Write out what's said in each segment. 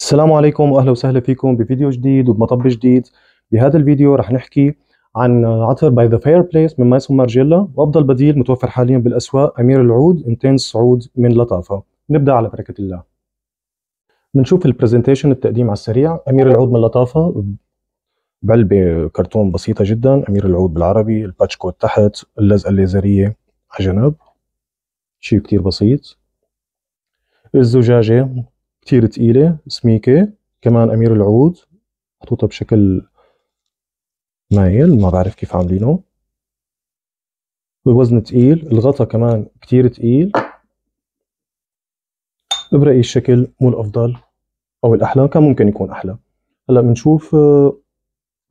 السلام عليكم واهلا وسهلا فيكم بفيديو جديد وبمطب جديد بهذا الفيديو رح نحكي عن عطر باي ذا فاير بليس من مايسون مارجيلا وافضل بديل متوفر حاليا بالاسواق امير العود انتنس عود من لطافه نبدا على بركه الله بنشوف البرزنتيشن التقديم على السريع امير العود من لطافه بعلبه كرتون بسيطه جدا امير العود بالعربي الباتش كود تحت اللزقه الليزريه على جنب شيء كتير بسيط الزجاجه كتير تقيلة سميكة كمان أمير العود محطوطة بشكل مايل ما بعرف كيف عاملينه الوزن تقيل الغطا كمان كتير تقيل برأيي الشكل مو الأفضل أو الأحلى كان ممكن يكون أحلى هلا بنشوف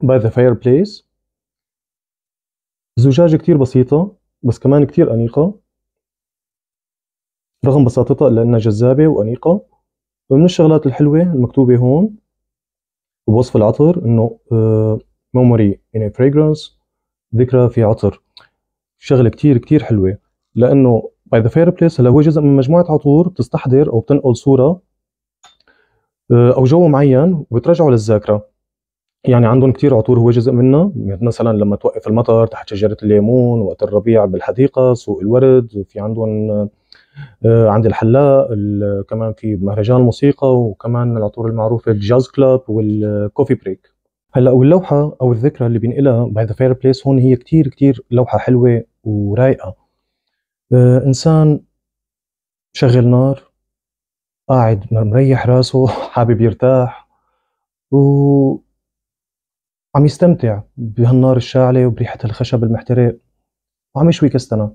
باي ذا فاير بليس زجاجة كتير بسيطة بس كمان كتير أنيقة رغم بساطتها إلا أنها جذابة وأنيقة فمن الشغلات الحلوة المكتوبة هون بوصف العطر انه ميموري ان فريجرانس ذكرى في عطر شغلة كتير كتير حلوة لانه باي ذا فاير بليس هلا هو جزء من مجموعة عطور بتستحضر او بتنقل صورة آه، او جو معين وبترجعه للذاكرة يعني عندهم كتير عطور هو جزء منها يعني مثلا لما توقف المطر تحت شجرة الليمون وقت الربيع بالحديقة سوق الورد في عندهم آه، عند الحلاق كمان في مهرجان الموسيقى وكمان العطور المعروفه الجاز كلاب والكوفي بريك هلا واللوحه او الذكرى اللي بينقلها باي ذا فاير بليس هون هي كتير كتير لوحه حلوه ورايقه آه، انسان شغل نار قاعد مريح راسه حابب يرتاح و عم يستمتع بهالنار الشاعلة وبريحة الخشب المحترق وعم يشوي كستنا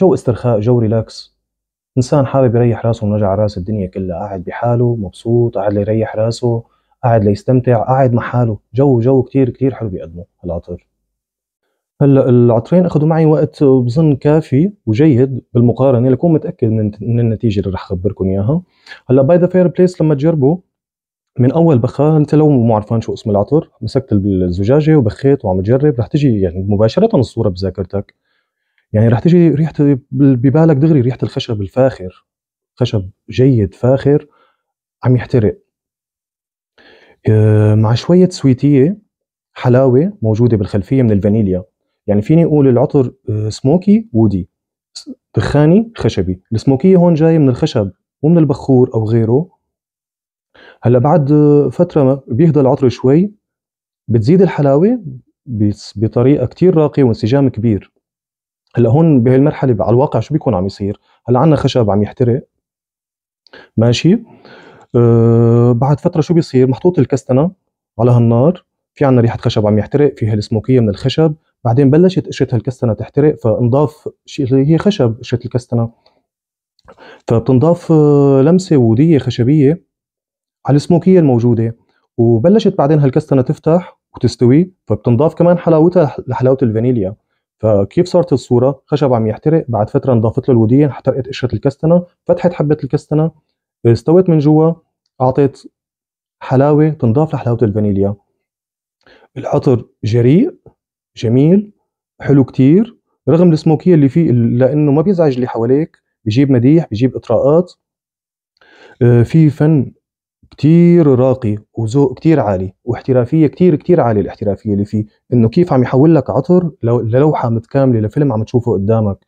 جو استرخاء جو ريلاكس انسان حابب يريح راسه من وجع راس الدنيا كلها قاعد بحاله مبسوط قاعد ليريح راسه قاعد ليستمتع قاعد مع حاله جو جو كتير كتير حلو بيقدمه هالعطر هلا العطرين اخذوا معي وقت بظن كافي وجيد بالمقارنه لكون متاكد من النتيجه اللي رح اخبركم اياها هلا باي ذا فير بليس لما تجربوا من اول بخار انت لو مو عرفان شو اسم العطر مسكت الزجاجه وبخيت وعم تجرب رح تجي يعني مباشره الصوره بذاكرتك يعني رح تجي ريحه ببالك دغري ريحه الخشب الفاخر خشب جيد فاخر عم يحترق آه، مع شويه سويتيه حلاوه موجوده بالخلفيه من الفانيليا يعني فيني اقول العطر آه، سموكي وودي دخاني خشبي السموكيه هون جايه من الخشب ومن البخور او غيره هلا بعد آه، فتره بيهدى العطر شوي بتزيد الحلاوه بطريقه كتير راقيه وانسجام كبير هلا هون بهالمرحله على الواقع شو بيكون عم يصير هلا عندنا خشب عم يحترق ماشي أه بعد فتره شو بيصير محطوط الكستنه على هالنار في عندنا ريحه خشب عم يحترق فيها السموكيه من الخشب بعدين بلشت قشره الكستنه تحترق فانضاف شيء هي خشب قشره الكستنه فبتنضاف آه، لمسه ووديه خشبيه على السموكيه الموجوده وبلشت بعدين هالكستنه تفتح وتستوي فبتنضاف كمان حلاوتها لحلاوه الفانيليا فكيف صارت الصوره خشب عم يحترق بعد فتره انضافت له الوديه احترقت قشره الكستنه فتحت حبه الكستنه استوت من جوا اعطيت حلاوه تنضاف لحلاوه الفانيليا العطر جريء جميل حلو كتير رغم السموكيه اللي فيه لانه ما بيزعج اللي حواليك بيجيب مديح بيجيب اطراءات آه، في فن كتير راقي وذوق كتير عالي واحترافيه كتير كتير عاليه الاحترافيه اللي فيه انه كيف عم يحول لك عطر للوحه متكامله لفيلم عم تشوفه قدامك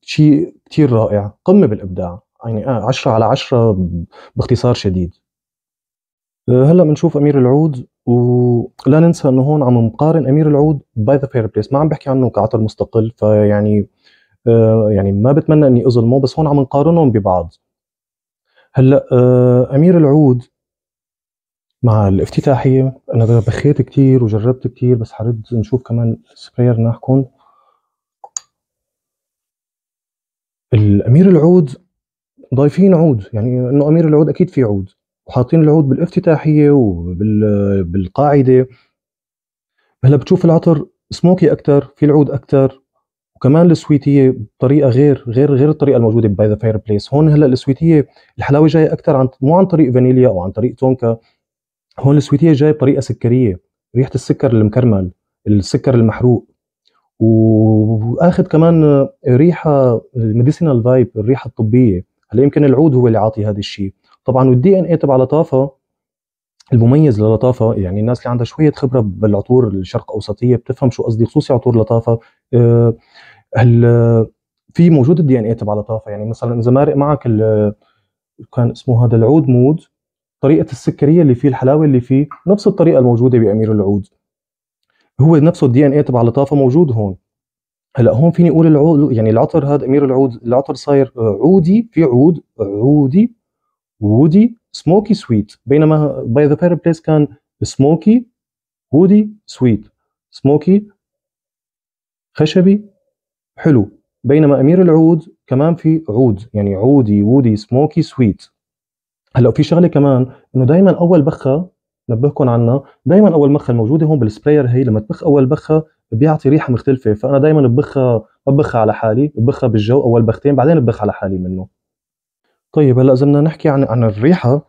شيء كتير رائع قمه بالابداع يعني آه 10 على 10 باختصار شديد آه، هلا بنشوف امير العود ولا ننسى انه هون عم نقارن امير العود باي ذا فير بليس ما عم بحكي عنه كعطر مستقل فيعني آه يعني ما بتمنى اني اظلمه بس هون عم نقارنهم ببعض هلا آه، امير العود مع الافتتاحيه انا بخيت كثير وجربت كثير بس حرد نشوف كمان السبراير ناحكم الامير العود ضايفين عود يعني انه امير العود اكيد في عود وحاطين العود بالافتتاحيه وبالقاعده هلا بتشوف العطر سموكي اكثر في العود اكثر وكمان السويتيه بطريقه غير غير غير الطريقه الموجوده باي ذا فاير بليس هون هلا السويتيه الحلاوه جايه اكثر عن مو عن طريق فانيليا او عن طريق تونكا هون السويتيه جايه بطريقه سكريه ريحه السكر المكرمل السكر المحروق واخذ كمان ريحه الميديسينال فايب الريحه الطبيه هلا يمكن العود هو اللي عاطي هذا الشيء طبعا والدي ان اي تبع لطافه المميز للطافه يعني الناس اللي عندها شويه خبره بالعطور الشرق اوسطيه بتفهم شو قصدي خصوصي عطور لطافه هل آه، في موجود الدي ان اي تبع لطافه يعني مثلا اذا مارق معك كان اسمه هذا العود مود طريقه السكريه اللي فيه الحلاوه اللي فيه نفس الطريقه الموجوده بامير العود هو نفسه الدي ان اي تبع لطافه موجود هون هلا هون فيني اقول العود يعني العطر هذا امير العود العطر صاير عودي في عود عودي وودي سموكي سويت بينما باي ذا فاير بليس كان سموكي وودي سويت سموكي خشبي حلو بينما امير العود كمان في عود يعني عودي وودي سموكي سويت هلا في شغله كمان انه دائما اول بخه نبهكم عنها دائما اول بخه الموجوده هون بالسبراير هي لما تبخ اول بخه بيعطي ريحه مختلفه فانا دائما ببخها ببخها على حالي ببخها بالجو اول بختين بعدين ببخ على حالي منه طيب هلا اذا بدنا نحكي عن عن الريحه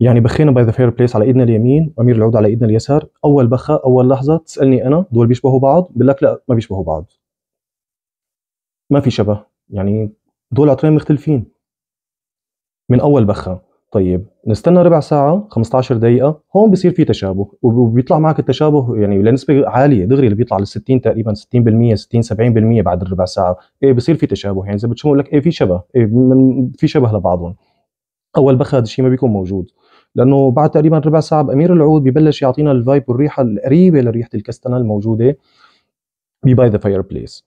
يعني بخينا باي ذا فير بليس على ايدنا اليمين وامير العود على ايدنا اليسار اول بخه اول لحظه تسالني انا دول بيشبهوا بعض بقول لك لا ما بيشبهوا بعض ما في شبه يعني دول عطرين مختلفين من اول بخه طيب نستنى ربع ساعة 15 دقيقة هون بصير في تشابه وبيطلع معك التشابه يعني لنسبة عالية دغري اللي بيطلع لل 60 تقريبا 60% 60 70% بعد الربع ساعة ايه بصير في تشابه يعني اذا بتشوفوا لك ايه في شبه ايه في شبه لبعضهم اول بخد شيء ما بيكون موجود لانه بعد تقريبا ربع ساعة بامير العود ببلش يعطينا الفايب والريحة القريبة لريحة الكستنة الموجودة بباي ذا فاير بليس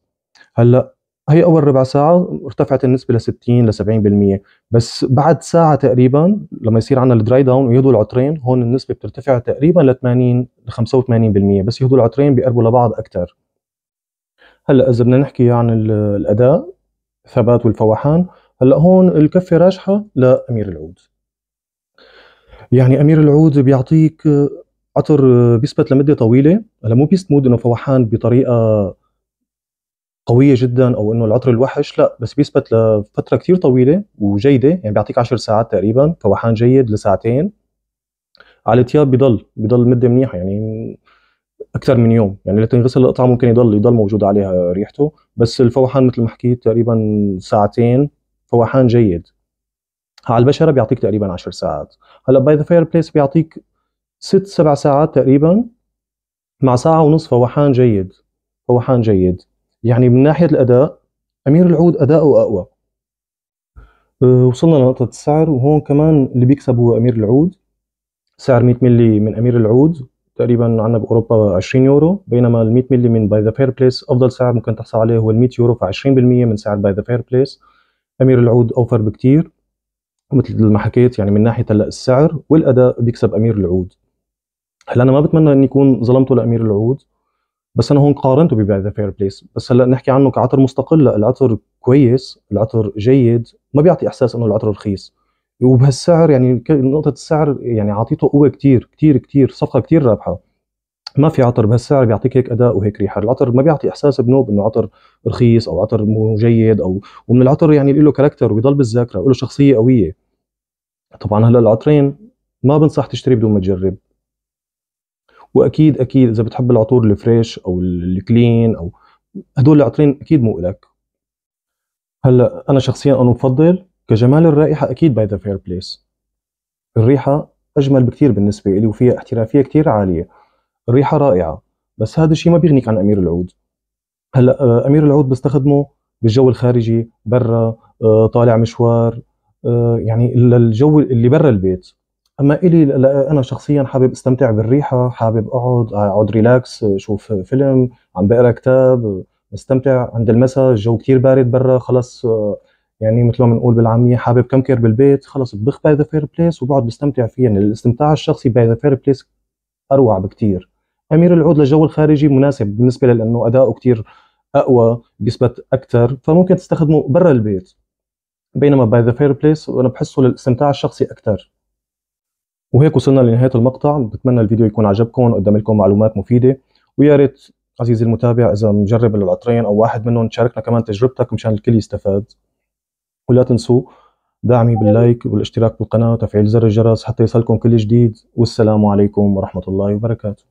هلا هي اول ربع ساعه ارتفعت النسبه ل 60 ل 70% بس بعد ساعه تقريبا لما يصير عندنا الدراي داون ويهدوا العطرين هون النسبه بترتفع تقريبا ل 80 ل 85% بس يهدوا العطرين بيقربوا لبعض اكثر هلا اذا بدنا نحكي عن الاداء ثبات والفوحان هلا هون الكفه راجحه لامير العود يعني امير العود بيعطيك عطر بيثبت لمده طويله هلا مو مود انه فوحان بطريقه قويه جدا او انه العطر الوحش لا بس بيثبت لفتره كثير طويله وجيده يعني بيعطيك 10 ساعات تقريبا فوحان جيد لساعتين على الثياب بضل بضل مده منيحه يعني اكثر من يوم يعني لتنغسل القطعه ممكن يضل يضل موجود عليها ريحته بس الفوحان مثل ما حكيت تقريبا ساعتين فوحان جيد على البشره بيعطيك تقريبا 10 ساعات هلا باي ذا فاير بليس بيعطيك ست سبع ساعات تقريبا مع ساعه ونص فوحان جيد فوحان جيد يعني من ناحية الأداء أمير العود أداؤه أقوى أه وصلنا لنقطة السعر وهون كمان اللي بيكسب هو أمير العود سعر 100 ملي من أمير العود تقريبا عندنا بأوروبا 20 يورو بينما ال 100 ملي من باي ذا فير بليس أفضل سعر ممكن تحصل عليه هو ال 100 يورو ف 20% من سعر باي ذا فير بليس أمير العود أوفر بكتير ومثل ما حكيت يعني من ناحية هلا السعر والأداء بيكسب أمير العود هلا أنا ما بتمنى إني أكون ظلمته لأمير العود بس انا هون قارنته بذا فير بليس بس هلا نحكي عنه كعطر مستقل العطر كويس العطر جيد ما بيعطي احساس انه العطر رخيص وبهالسعر يعني نقطه السعر يعني عاطيته قوه كتير كتير كتير صفقه كتير رابحه ما في عطر بهالسعر بيعطيك هيك اداء وهيك ريحه العطر ما بيعطي احساس بنوب انه عطر رخيص او عطر مو جيد او ومن العطر يعني له كاركتر وبيضل بالذاكره له شخصيه قويه طبعا هلا العطرين ما بنصح تشتري بدون ما تجرب واكيد اكيد اذا بتحب العطور الفريش او الكلين او هدول العطرين اكيد مو الك هلا انا شخصيا انا بفضل كجمال الرائحه اكيد باي ذا فير بليس الريحه اجمل بكثير بالنسبه لي وفيها احترافيه كثير عاليه الريحه رائعه بس هذا الشيء ما بيغنيك عن امير العود هلا آه، امير العود بستخدمه بالجو الخارجي برا آه، طالع مشوار آه، يعني للجو اللي برا البيت اما الي لا انا شخصيا حابب استمتع بالريحه حابب اقعد اقعد ريلاكس شوف فيلم عم بقرا كتاب مستمتع عند المساء الجو كتير بارد برا خلص يعني مثل ما بنقول بالعاميه حابب كمكر بالبيت خلص بخ باي ذا فير بليس وبقعد بستمتع فيه يعني الاستمتاع الشخصي باي ذا فير بليس اروع بكتير امير العود للجو الخارجي مناسب بالنسبه لانه اداؤه كتير اقوى بيثبت اكثر فممكن تستخدمه برا البيت بينما باي ذا فير بليس وانا بحسه للاستمتاع الشخصي اكثر وهيك وصلنا لنهايه المقطع بتمنى الفيديو يكون عجبكم وقدم لكم معلومات مفيده ويا ريت عزيزي المتابع اذا مجرب العطرين او واحد منهم تشاركنا كمان تجربتك مشان الكل يستفاد ولا تنسوا دعمي باللايك والاشتراك بالقناه وتفعيل زر الجرس حتى يصلكم كل جديد والسلام عليكم ورحمه الله وبركاته